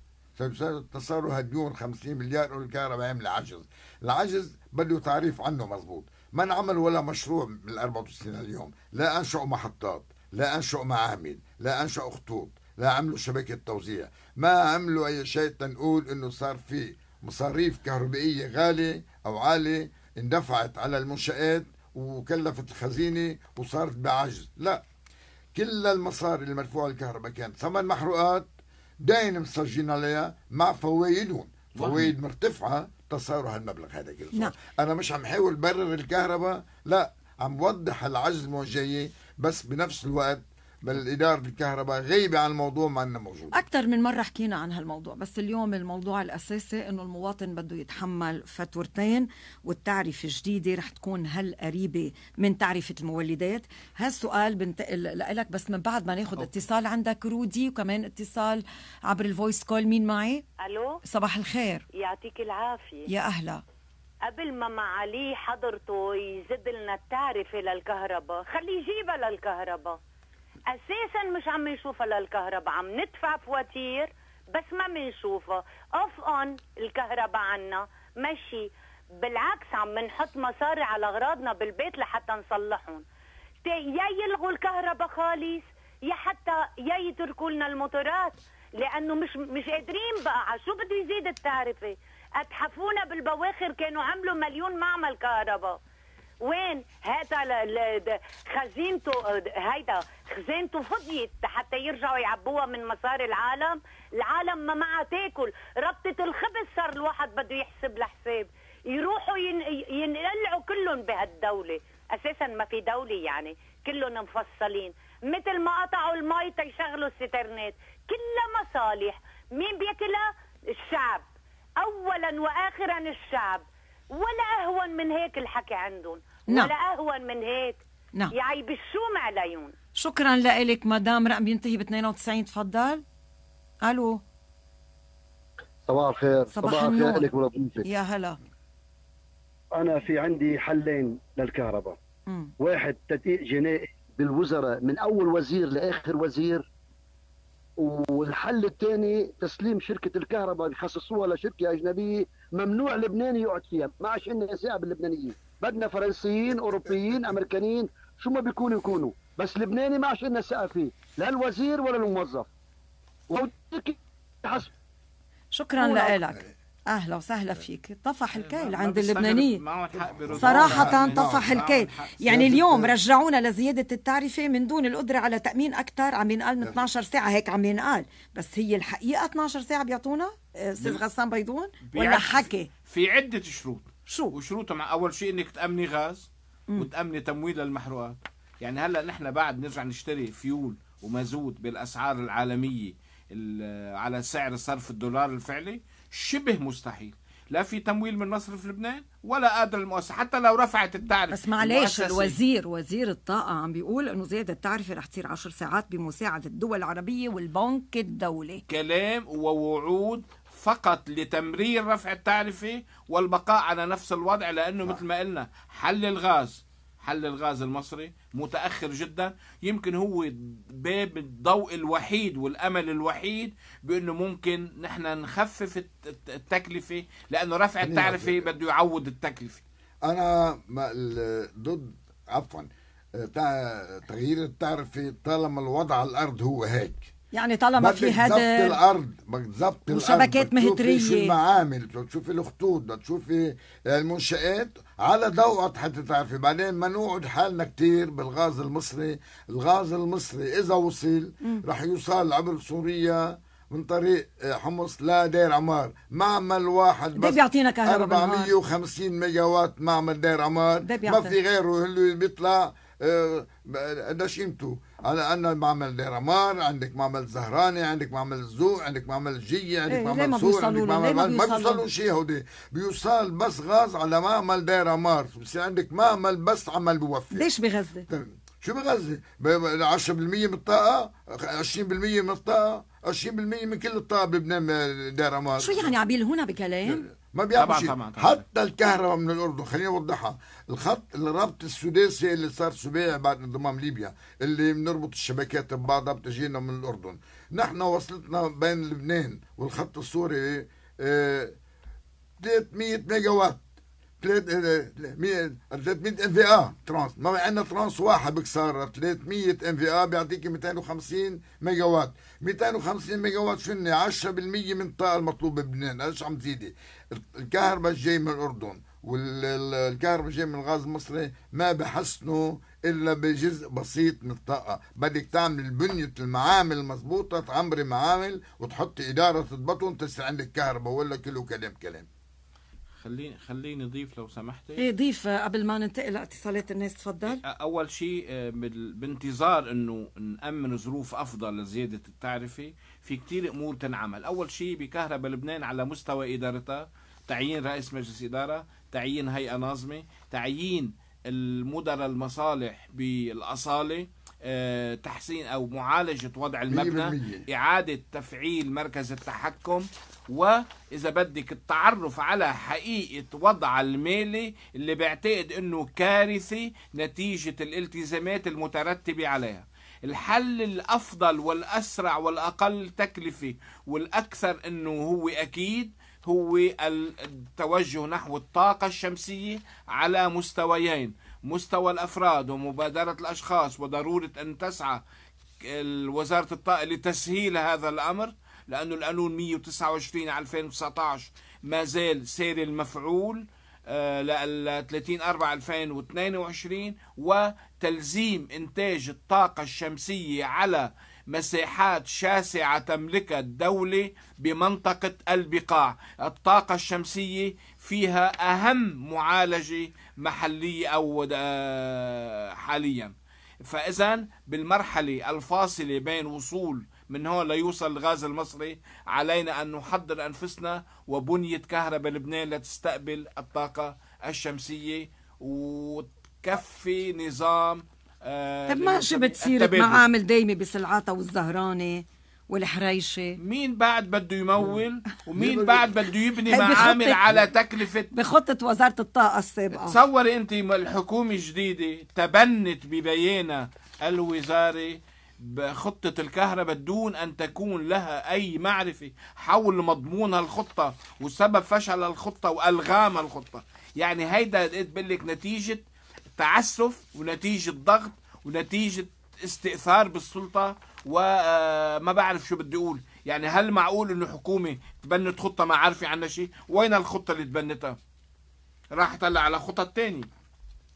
صاروا هديون 50 مليار والكهرباء عامل عجز العجز بده تعريف عنه مزبوط ما انعمل ولا مشروع من 94 اليوم لا انشأوا محطات لا انشأوا معامل لا انشأوا خطوط لا عملوا شبكة توزيع ما عملوا أي شيء تنقول أنه صار في مصاريف كهربائية غالية أو عالية اندفعت على المنشآت وكلفت الخزينة وصارت بعجز لا كل المصاري المدفوعة الكهرباء كانت ثمن محروقات دائما مسجلين عليها مع فوائدهم فوائد مرتفعه تصاروا هالمبلغ هذا كله نعم. انا مش عم حاول برر الكهرباء لا عم وضح العجز الموجيه بس بنفس الوقت بل إدارة الكهرباء غايبة عن الموضوع ما أنه موجود أكثر من مرة حكينا عن هالموضوع بس اليوم الموضوع الأساسي أنه المواطن بده يتحمل فاتورتين والتعرفة الجديدة رح تكون هل قريبة من تعرفة المولدات هالسؤال بنتقل لك بس من بعد ما ناخذ اتصال عندك رودي وكمان اتصال عبر الفويس كول مين معي؟ ألو صباح الخير يعطيك العافية يا أهلا قبل ما معالي حضرته يزد لنا التعرفه للكهرباء خليه يجيبها للكهرباء اساسا مش عم نشوفها للكهرباء عم ندفع فواتير بس ما بنشوفها اوف اون الكهرباء عنا ماشي بالعكس عم نحط مصاري على اغراضنا بالبيت لحتى نصلحهم يا يلغوا الكهرباء خالص يا حتى يا يتركوا لنا الموتورات لانه مش مش قادرين بقى على شو بده يزيد التعرفه اتحفونا بالبواخر كانوا عملوا مليون معمل كهرباء وين هذا خزينته هيدا خزانته فضيت حتى يرجعوا يعبوها من مصاري العالم العالم ما معها تاكل ربطة الخبز صار الواحد بده يحسب لحساب يروحوا ينقلعوا كلهم بهالدولة أساسا ما في دولة يعني كلهم مفصلين مثل ما قطعوا المي تيشغلوا السترنات كلها مصالح مين بياكلها الشعب أولا وآخرا الشعب ولا أهون من هيك الحكي عندهم نعم. ولا اهون من هيك نعم يعني بالشوم عليون شكرا لك مدام رقم ينتهي ب 92 تفضل الو صباح الخير صباح, الخير لك يا هلا انا في عندي حلين للكهرباء واحد تدقيق جنائي بالوزراء من اول وزير لاخر وزير والحل الثاني تسليم شركه الكهرباء يخصصوها لشركه اجنبيه ممنوع لبناني يقعد فيها ما عادش عندنا ساعه باللبنانيين بدنا فرنسيين اوروبيين امريكانيين شو ما بيكونوا يكونوا بس لبناني ما عادش لنا ثقه فيه لا الوزير ولا الموظف شكرا لك اهلا وسهلا فيك طفح إيه، الكيل عند اللبنانيين صراحه يعني طفح الكيل يعني اليوم رجعونا لزياده التعرفه من دون القدره على تامين اكثر عم ينقال من 12 ساعه هيك عم ينقال بس هي الحقيقه 12 ساعه بيعطونا آه، استاذ غسان بيضون ولا حكي في عده شروط شو وشروطه مع اول شيء انك تامني غاز وتامني تمويل للمحروقات يعني هلا نحن بعد نرجع نشتري فيول ومازوت بالاسعار العالميه على سعر صرف الدولار الفعلي شبه مستحيل لا في تمويل من مصرف لبنان ولا قادر المؤسسه حتى لو رفعت التعرفه بس معلش الوزير وزير الطاقه عم بيقول انه زياده التعرفه رح تصير 10 ساعات بمساعده الدول العربيه والبنك الدولي كلام ووعود فقط لتمرير رفع التعرفة والبقاء على نفس الوضع لأنه نعم. مثل ما قلنا حل الغاز حل الغاز المصري متأخر جدا يمكن هو باب الضوء الوحيد والأمل الوحيد بأنه ممكن نحن نخفف التكلفة لأنه رفع التعرفة بده يعوض التكلفة أنا ضد عفوا تغيير التعرفة طالما الوضع على الأرض هو هيك يعني طالما في هذا ضبط الارض بدك ضبط الارض وشبكات مهتريه شو المعامل بدك تشوفي الخطوط بدك تشوفي المنشات على ضوء حتى تعرفي بعدين ما نقعد حالنا كثير بالغاز المصري الغاز المصري اذا وصل رح يوصل عبر سوريا من طريق آه، حمص لدير عمار معمل واحد بس بيعطينا كهرباء 450 ميجا وات معمل دير عمار ما في غيره اللي بيطلع آه، نشيمته على ان معمل ديرامار عندك معمل زهراني عندك معمل زو عندك معمل جية عندك إيه، معمل سوق عندك معمل ما بيوصلوا شيء هودي بيوصل بس غاز على معمل ديرامار بصير عندك معمل بس عمل بوفي ليش بغزه؟ شو بغزه؟ 10% من الطاقه 20% من الطاقه 20% من كل الطاقه بلبنان ديرامار شو يعني عم يلهونا بكلام؟ ما بيعمل شيء حتى الكهرباء من الاردن خليني اوضحها الخط الربط السداسي اللي صار سباع بعد انضمام ليبيا اللي بنربط الشبكات ببعضها بتجينا من الاردن نحن وصلتنا بين لبنان والخط السوري آه 300 ميجا وات 300 ان في ا ترانس ما عندنا ترانس واحد بكسارة 300 ان في ا بيعطيك 250 ميجا وات 250 ميجا وات شنو 10% من الطاقة المطلوبة بلبنان ايش عم تزيدي الكهرباء جاي من الاردن والكهرباء جاي من الغاز المصري ما بحسنوا الا بجزء بسيط من الطاقه بدك تعمل بنيه المعامل مضبوطه تعمري معامل وتحط اداره تضبطهم تصير عندك كهرباء ولا كله كلام كلام خليني خليني اضيف لو سمحتي ايه ضيف قبل ما ننتقل لاتصالات الناس تفضل إيه، اول شيء إيه، بانتظار انه نامن ظروف افضل لزياده التعرفه في كثير امور تنعمل اول شيء بكهرباء لبنان على مستوى ادارتها تعيين رئيس مجلس إدارة تعيين هيئة ناظمة تعيين المدراء المصالح بالأصالة آه، تحسين أو معالجة وضع المبنى إعادة تفعيل مركز التحكم وإذا بدك التعرف على حقيقة وضع المالي اللي بعتقد أنه كارثي نتيجة الالتزامات المترتبة عليها الحل الافضل والاسرع والاقل تكلفه والاكثر انه هو اكيد هو التوجه نحو الطاقة الشمسية على مستويين مستوى الأفراد ومبادرة الأشخاص وضرورة أن تسعى وزارة الطاقة لتسهيل هذا الأمر لأنه القانون 129 على 2019 ما زال سير المفعول آه، ل 30 4 2022 وتلزيم إنتاج الطاقة الشمسية على مساحات شاسعة تملكها الدولة بمنطقة البقاع الطاقة الشمسية فيها أهم معالجة محلية أو آه، حاليا فإذا بالمرحلة الفاصلة بين وصول من هون ليوصل الغاز المصري علينا أن نحضر أنفسنا وبنية كهرباء لبنان لتستقبل الطاقة الشمسية وتكفي نظام آه، طيب طب ما شو بتصير معامل دايمة بسلعاتها والزهراني والحريشة مين بعد بده يمول ومين بعد بده يبني معامل على تكلفة بخطة وزارة الطاقة السابقة تصوري انت الحكومة الجديدة تبنت ببيانها الوزاري بخطة الكهرباء دون أن تكون لها أي معرفة حول مضمون الخطة وسبب فشل الخطة وألغام الخطة يعني هيدا بقول لك نتيجة تعسف ونتيجة ضغط ونتيجة استئثار بالسلطة وما آه، بعرف شو بدي أقول يعني هل معقول انه حكومة تبنت خطة ما عارفة عنها شيء وين الخطة اللي تبنتها راح طلع على خطط تانية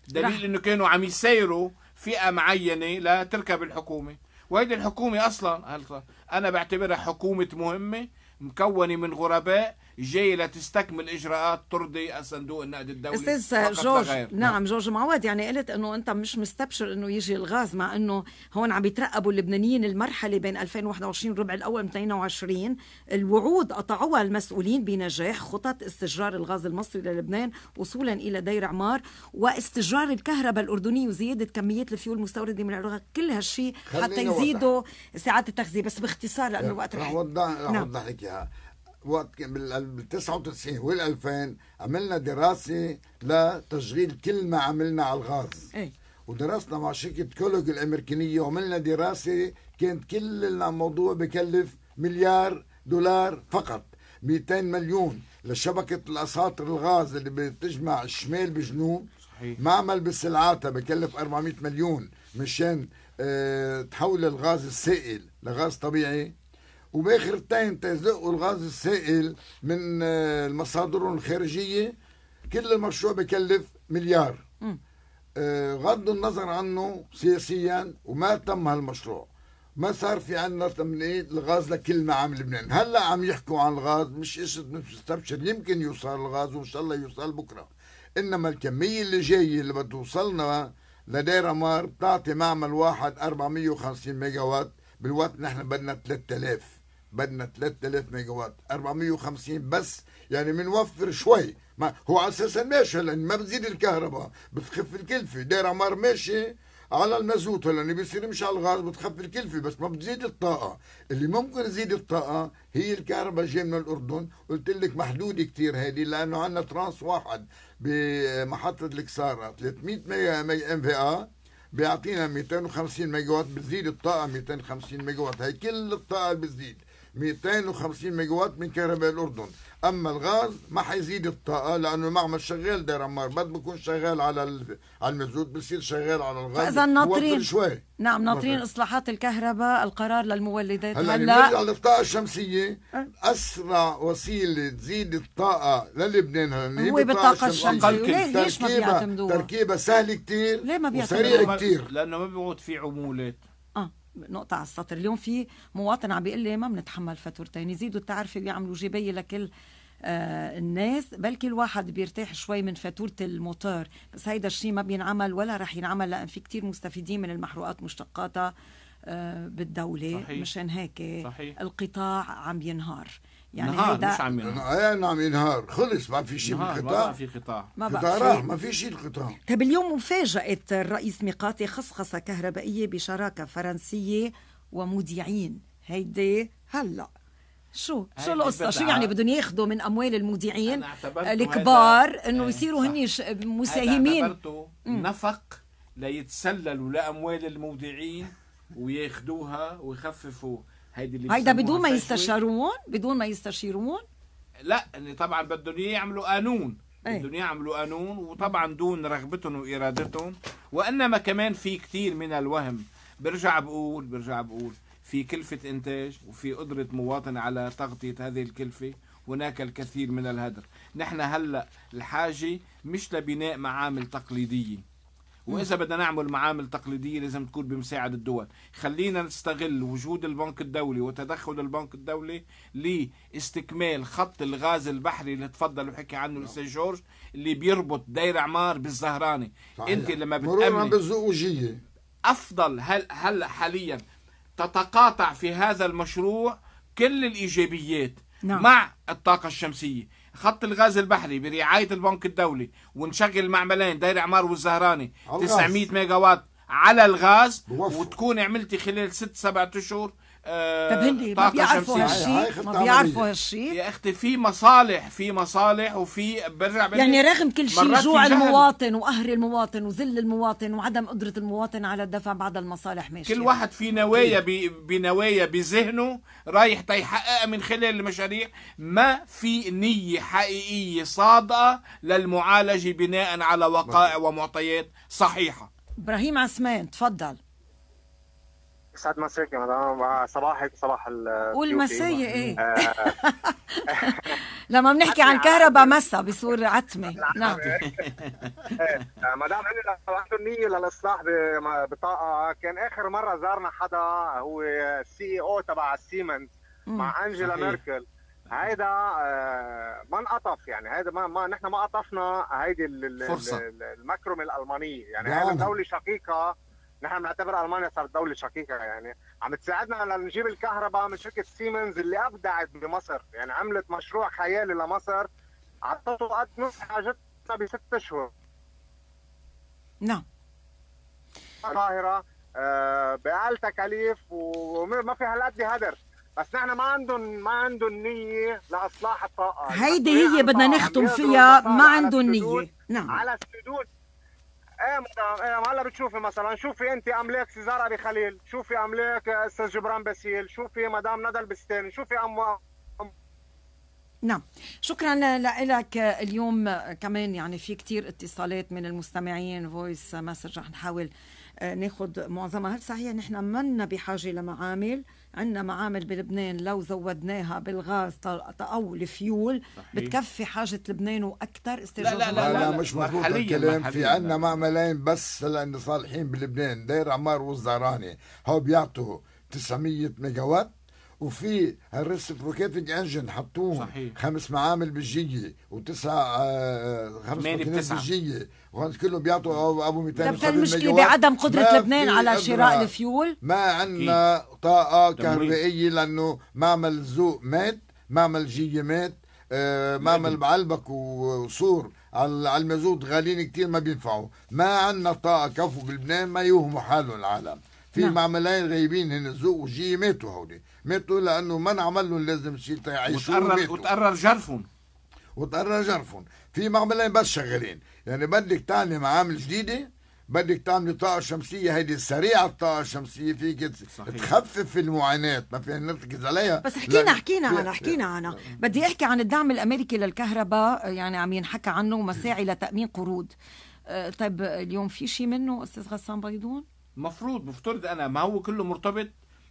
دليل انه كانوا عم يسيروا فئة معينة لتركب الحكومة وهيدي الحكومة اصلا انا بعتبرها حكومة مهمة مكونة من غرباء جاي لتستكمل اجراءات ترضي الصندوق النقد الدولي استاذ جورج نعم،, نعم جورج معود يعني قلت انه انت مش مستبشر انه يجي الغاز مع انه هون عم يترقبوا اللبنانيين المرحله بين 2021 الربع الاول 22 الوعود قطعوها المسؤولين بنجاح خطط استجرار الغاز المصري للبنان وصولا الى دير عمار واستجرار الكهرباء الاردنيه وزياده كميات الفيول المستورده من العراق كل هالشيء حتى يزيدوا ساعات التغذيه بس باختصار لانه الوقت رح اوضح رح نعم. اوضح لك اياها وقت بال 99 وال 2000 عملنا دراسه لتشغيل كل ما عملنا على الغاز اي ودرسنا مع شركه كولوج الامريكانيه وعملنا دراسه كانت كل الموضوع بكلف مليار دولار فقط 200 مليون لشبكه الاساطر الغاز اللي بتجمع الشمال بجنوب صحيح. معمل بسلعاتها بكلف 400 مليون مشان آه، تحول الغاز السائل لغاز طبيعي وباخرتين تزقوا الغاز السائل من آه، المصادر الخارجية كل المشروع بكلف مليار آه، غض النظر عنه سياسيا وما تم هالمشروع ما صار في عندنا تمنيد الغاز لكل معام لبنان هلا عم يحكوا عن الغاز مش ايش مستبشر يمكن يوصل الغاز وان شاء الله يوصل بكره انما الكميه اللي جايه اللي بده توصلنا لدير مار بتعطي معمل واحد 450 ميجا وات بالوقت نحن بدنا 3000 بدنا 3000 ميجا وات 450 بس يعني بنوفر شوي ما هو اساسا ماشي لان ما بتزيد الكهرباء بتخف الكلفه داير عمار ماشي على المازوت هلا بيصير مش على الغاز بتخف الكلفه بس ما بتزيد الطاقه اللي ممكن تزيد الطاقه هي الكهرباء جايه من الاردن قلت لك محدوده كثير هذه لانه عندنا ترانس واحد بمحطه الكساره 300 ميجا ام في ا بيعطينا 250 ميجا وات بتزيد الطاقه 250 ميجا وات هي كل الطاقه بتزيد 250 ميجاوات من كهرباء الاردن اما الغاز ما حيزيد الطاقه لانه المعمل شغال داير عمار بد بكون شغال على على المزود بصير شغال على الغاز فاذا ناطرين شوي نعم ناطرين اصلاحات الكهرباء القرار للمولدات هلا هلا على الطاقه الشمسيه اسرع وسيله تزيد الطاقه للبنان هلا هو بالطاقه الشمسيه ليش ما بيعتمدوها تركيبها سهله كثير ليه ما بيعتمدوها وسريع كثير لانه ما بيعود في عموله نقطة على السطر اليوم في مواطن عم بيقول لي ما بنتحمل فاتورتين يعني يزيدوا التعرفة ويعملوا جيبية لكل آه الناس بلكي الواحد بيرتاح شوي من فاتورة الموتور بس هيدا الشيء ما بينعمل ولا رح ينعمل لأن في كتير مستفيدين من المحروقات مشتقاتها آه، بالدولة صحيح. مشان هيك صحيح. القطاع عم ينهار يعني نهار مش عم ينهار نعم ينهار خلص ما في شيء بالقطاع ما في قطاع ما بقى راه ما في شيء القطاع طيب اليوم مفاجأة الرئيس ميقاتي خصخصة كهربائية بشراكة فرنسية ومودعين هيدي هلا شو شو القصة شو يعني بدهم ياخذوا من أموال المودعين الكبار إنه إيه، يصيروا هني مساهمين نفق ليتسللوا لأموال المودعين وياخذوها ويخففوا هيدي اللي هيدا بدون ما يستشارون بدون ما يستشيرون لا طبعا بدهم يعملوا قانون أيه؟ بدهم يعملوا قانون وطبعا دون رغبتهم وارادتهم وانما كمان في كثير من الوهم برجع بقول برجع بقول في كلفة إنتاج وفي قدرة مواطن على تغطية هذه الكلفة هناك الكثير من الهدر نحن هلأ الحاجة مش لبناء معامل تقليدية واذا بدنا نعمل معامل تقليديه لازم تكون بمساعده الدول خلينا نستغل وجود البنك الدولي وتدخل البنك الدولي لاستكمال خط الغاز البحري اللي تفضل وحكي عنه نعم. الاستاذ جورج اللي بيربط دير عمار بالزهرانه صحيح. انت لما بتامن بالزوجيه افضل هل هلا حاليا تتقاطع في هذا المشروع كل الايجابيات نعم. مع الطاقه الشمسيه خط الغاز البحري برعايه البنك الدولي ونشغل معملين دير عمار والزهراني 900 ميجا وات على الغاز وتكون عملتي خلال ست سبعة اشهر آه، طب هن ما بيعرفوا هالشيء ما بيعرفوا هالشيء يا اختي في مصالح في مصالح وفي برجع يعني رغم كل شيء جوع المواطن وقهر المواطن وذل المواطن وعدم قدره المواطن على دفع بعض المصالح ماشي كل واحد في نوايا بنوايا بذهنه رايح تيحققها من خلال المشاريع ما في نيه حقيقيه صادقه للمعالجه بناء على وقائع ومعطيات صحيحه ابراهيم عثمان تفضل يسعد مساك يا مدام آه، صباحك وصباح آه، والمساية ايه آه. [LAUGHS] لما بنحكي عن كهرباء مسا بصور عتمة نعم مدام عندنا عنده نية للإصلاح بطاقة كان آخر مرة زارنا حدا هو السي او e تبع السيمنز مع أنجيلا ميركل هيدا ما انقطف يعني هيدا ما, ما نحن ما قطفنا هيدي المكرمة الألمانية يعني هيدا دولة شقيقة نحن بنعتبر المانيا صارت دوله شقيقه يعني عم تساعدنا على نجيب الكهرباء من شركه سيمنز اللي ابدعت بمصر يعني عملت مشروع خيالي لمصر عطته قد نص حاجتنا بست اشهر نعم القاهره آه، باقل تكاليف وما في هالقد هدر بس نحن ما عندهم ما عندهم نيه لاصلاح الطاقه هيدي يعني هي بدنا نختم فيها ما عندهم نيه نعم على السدود ايه مدام ايه هلا بتشوفي مثلا شوفي انت املاك سيزار ابي خليل شوفي املاك آه، استاذ جبران باسيل شوفي مدام ندى البستاني شوفي ام نعم شكرا لك اليوم كمان يعني في كتير اتصالات من المستمعين فويس مسج رح نحاول آه، ناخذ معظمها هل صحيح نحن منا بحاجه لمعامل عندنا معامل بلبنان لو زودناها بالغاز او الفيول بتكفي حاجه لبنان واكثر استجابه لا لا لا, لا, لا, لا مش مضبوط الكلام في عندنا معملين بس هلا صالحين بلبنان دير عمار والزهراني هو بيعطوا 900 وات وفي هالريسبروكيتنج انجن حطوه صحيح. خمس معامل بالجيه وتسعه آه، آه، خمس ماكينات بالجيه وهون كلهم بيعطوا ابو 200 طب المشكله بعدم قدره لبنان على شراء الفيول ما عندنا طاقه كهربائيه لانه معمل زوق مات معمل جيه مات آه، معمل بعلبك وصور على المازوت غاليين كتير ما بينفعوا ما عندنا طاقه كفو بلبنان ما يوهموا حالهم العالم في نعم. معملين غايبين هن الزوق والجيه ماتوا هولي ماتوا لانه ما نعمل لهم لازم شيء يعيشوا وتقرر وتقرر جرفهم وتقرر جرفهم في معملين بس شغالين يعني بدك تعمل معامل جديده بدك تعمل طاقة شمسية هيدي سريعة الطاقة الشمسية فيك صحيح. تخفف المعاناة ما فينا نركز عليها بس حكينا حكينا عنها حكينا عنها بدي احكي عن الدعم الامريكي للكهرباء يعني عم ينحكى عنه مساعي لتأمين قروض آه، طيب اليوم في شيء منه استاذ غسان بيضون مفروض مفترض انا ما هو كله مرتبط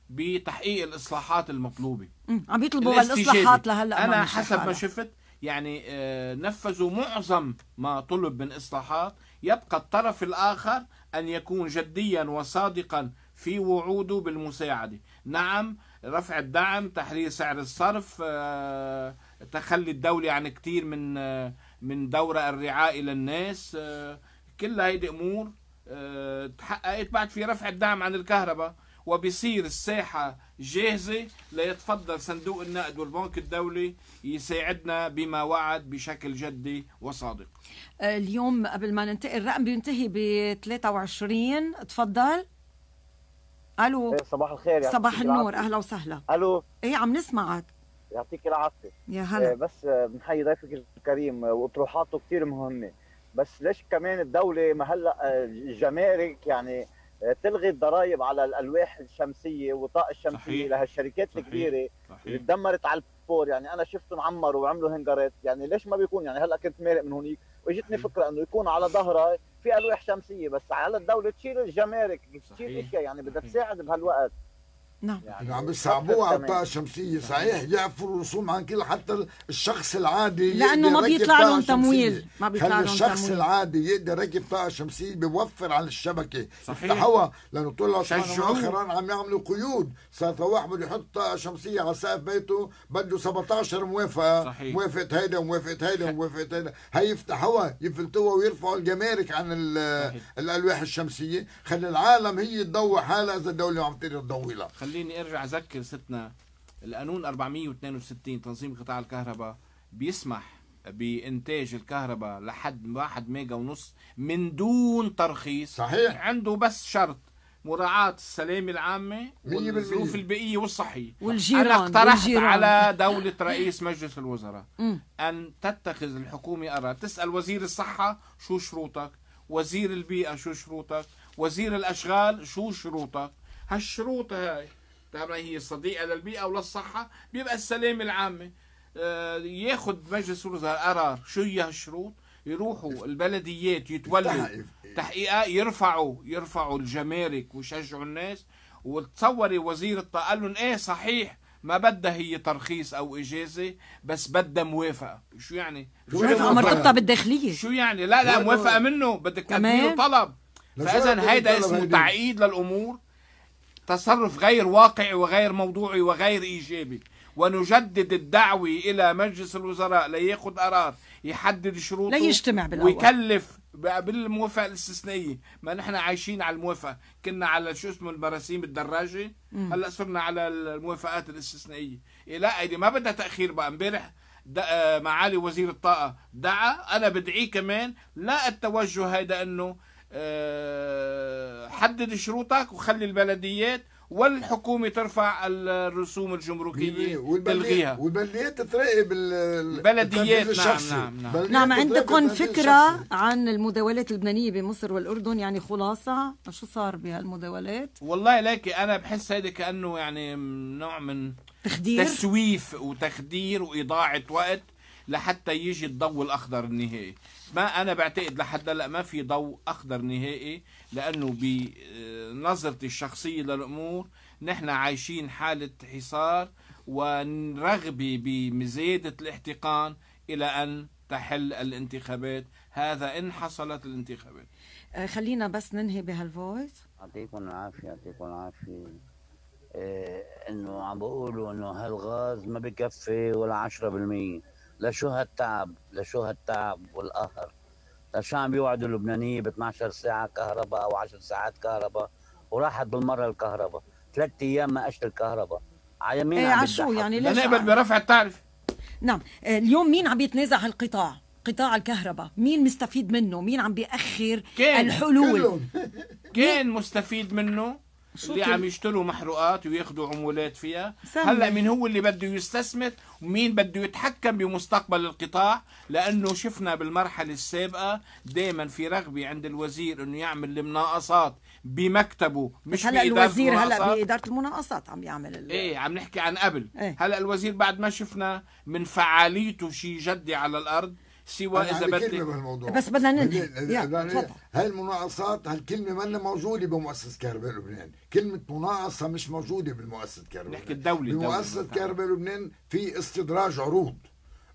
بتحقيق الاصلاحات المطلوبه عم بيطلبوا الاصلاحات لهلا انا حسب ما شفت يعني آه، نفذوا معظم ما طلب من اصلاحات يبقى الطرف الاخر ان يكون جديا وصادقا في وعوده بالمساعده نعم رفع الدعم تحرير سعر الصرف آه، تخلي الدوله عن يعني كثير من آه، من دوره الرعايه للناس كل هيدي امور تحققت بعد في رفع الدعم عن الكهرباء وبصير الساحة جاهزة ليتفضل صندوق النقد والبنك الدولي يساعدنا بما وعد بشكل جدي وصادق آه، اليوم قبل ما ننتقل الرقم بينتهي ب 23 تفضل الو إيه، صباح الخير يا صباح النور اهلا وسهلا الو ايه عم نسمعك يعطيك العافيه يا هلا إيه، بس بنحيي آه، ضيفك الكريم آه، واطروحاته كثير مهمه بس ليش كمان الدوله ما هلا الجمارك يعني تلغي الضرائب على الالواح الشمسيه والطاقه الشمسيه صحيح. لهالشركات صحيح. الكبيره صحيح. اللي تدمرت على البور يعني انا شفتهم عمروا وعملوا هنجرات يعني ليش ما بيكون يعني هلا كنت مارق من هونيك واجتني فكره انه يكون على ظهرها في الواح شمسيه بس على الدوله تشيل الجمارك تشيل اشياء يعني بدها تساعد بهالوقت نعم يعني عم يصعبوها على الطاقه الشمسيه صحيح يعفوا الرسوم عن كل حتى الشخص العادي لانه ما بيطلع لهم تمويل ما بيطلع لهم تمويل الشخص العادي يقدر يركب طاقه شمسيه بيوفر على الشبكه صحيح يفتحوها لانه طلعوا اخرا عم يعملوا قيود صار واحد بده يحط طاقه شمسيه على سقف بيته بده 17 موافقه صحيح. موافقه هيدا وموافقه هيدا وموافقه هيدا هي يفتحوها يفلتوها ويرفعوا الجمارك عن الالواح الشمسيه خلي العالم هي تضوي حالها اذا الدوله عم تقدر تضوي لها خليني ارجع اذكر ستنا القانون 462 تنظيم قطاع الكهرباء بيسمح بانتاج الكهرباء لحد واحد ميجا ونص من دون ترخيص صحيح عنده بس شرط مراعاة السلامة العامة والظروف البيئية والصحية والجيران أنا اقترحت والجيران. على دولة رئيس مجلس الوزراء أن تتخذ الحكومة قرار تسأل وزير الصحة شو شروطك وزير البيئة شو شروطك وزير الأشغال شو شروطك هالشروط هاي تمام يعني هي صديقة للبيئة وللصحة بيبقى السلام العامة آه، ياخد مجلس الوزراء قرار شو هي الشروط يروحوا البلديات يتولوا تحقيقات يرفعوا يرفعوا الجمارك ويشجعوا الناس وتصوري وزير الطاقة قال لهم ايه صحيح ما بدها هي ترخيص او اجازه بس بدها موافقه شو يعني, يعني؟ موافقه امر قطه بالداخليه شو يعني لا لا موافقه منه بدك تعمله طلب فاذا يعني؟ هيدا اسمه تعقيد للامور تصرف غير واقعي وغير موضوعي وغير إيجابي ونجدد الدعوة إلى مجلس الوزراء ليأخذ قرار يحدد شروطه لا يجتمع بالأول ويكلف بالموافقة الاستثنائية ما نحن عايشين على الموافقة كنا على شو اسمه البراسيم الدراجة هلا صرنا على الموافقات الاستثنائية إيه لا إيه ما بدها تأخير بقى امبارح آه، معالي وزير الطاقة دعا أنا بدعيه كمان لا التوجه هذا أنه آه، حدد شروطك وخلي البلديات والحكومه ترفع الرسوم الجمركيه تلغيها والبلديات تراقب البلديات نعم،, نعم نعم نعم نعم عندكم فكره الشخصي. عن المداولات اللبنانيه بمصر والاردن يعني خلاصه شو صار بهالمداولات والله لك انا بحس هيدا كانه يعني نوع من تخدير تسويف وتخدير واضاعه وقت لحتى يجي الضوء الاخضر النهائي ما انا بعتقد لحد هلا ما في ضوء اخضر نهائي لانه بنظرتي الشخصيه للامور نحن عايشين حاله حصار ورغبه بمزيده الاحتقان الى ان تحل الانتخابات هذا ان حصلت الانتخابات آه، خلينا بس ننهي بهالفويس يعطيكم العافيه يعطيكم العافيه إيه انه عم بقولوا انه هالغاز ما بكفي ولا 10% لشو هالتعب لشو هالتعب والقهر لشو عم بيوعدوا اللبنانيه ب 12 ساعه كهرباء او 10 ساعات كهرباء وراحت بالمره الكهرباء ثلاث ايام ما أشت الكهرباء على مين ايه عشو يعني ليش نقبل برفع التعرف نعم آه، اليوم مين عم يتنازع هالقطاع قطاع الكهرباء مين مستفيد منه مين عم بيأخر كان الحلول كان مستفيد منه اللي عم يشتروا محروقات وياخذوا عمولات فيها سمي. هلا من هو اللي بده يستثمر ومين بده يتحكم بمستقبل القطاع لانه شفنا بالمرحله السابقه دائما في رغبه عند الوزير انه يعمل المناقصات بمكتبه مش هلا الوزير هلا باداره المناقصات عم يعمل ال... ايه عم نحكي عن قبل إيه؟ هلا الوزير بعد ما شفنا من فعاليته شيء جدي على الارض سوى اذا بدك بس بدنا ننهي هاي المناقصات هالكلمه منا موجوده بمؤسسه كهرباء لبنان كلمه مناقصه مش موجوده بالمؤسسه كهرباء نحكي الدولي بمؤسسه كهرباء لبنان في استدراج عروض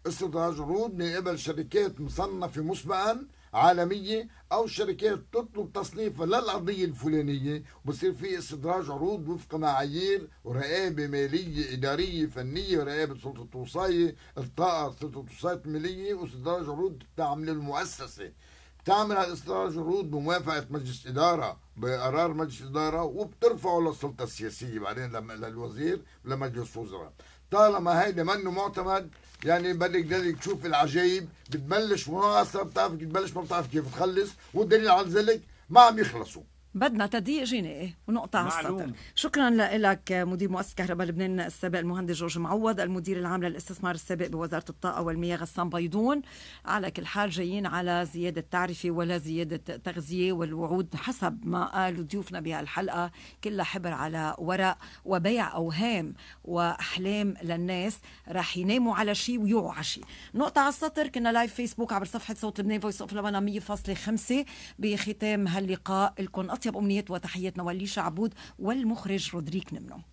استدراج عروض من قبل شركات مصنفه مسبقا عالمية أو شركات تطلب تصنيفها للقضية الفلانية وبصير في استدراج عروض وفق معايير ورقابة مالية إدارية فنية ورقابة سلطة وصاية الطاقة سلطة وصاية المالية واستدراج عروض تعمل المؤسسة بتعمل هالاستدراج عروض بموافقة مجلس إدارة بقرار مجلس إدارة وبترفعه للسلطة السياسية بعدين للوزير ولمجلس وزراء طالما هيدا منه معتمد يعني بدك بدك تشوف العجايب بتبلش مناقصه بتعرف بتبلش ما بتعرف كيف تخلص والدليل على ذلك ما عم يخلصوا بدنا تضييق جنائي إيه، ونقطة على السطر شكرا لك مدير مؤسسة كهرباء لبنان السابق المهندس جورج معوض المدير العام للاستثمار السابق بوزارة الطاقة والمياه غسان بيضون على كل حال جايين على زيادة تعرفة ولا زيادة تغذية والوعود حسب ما قالوا ضيوفنا بهالحلقة كلها حبر على ورق وبيع أوهام وأحلام للناس رح يناموا على شيء ويوعوا على شيء نقطة على السطر كنا لايف فيسبوك عبر صفحة صوت لبنان فويس اوف لبنان 100.5 بختام هاللقاء لكم أطيب اطيب امنيات وتحية نوالي شعبود والمخرج رودريك نمنو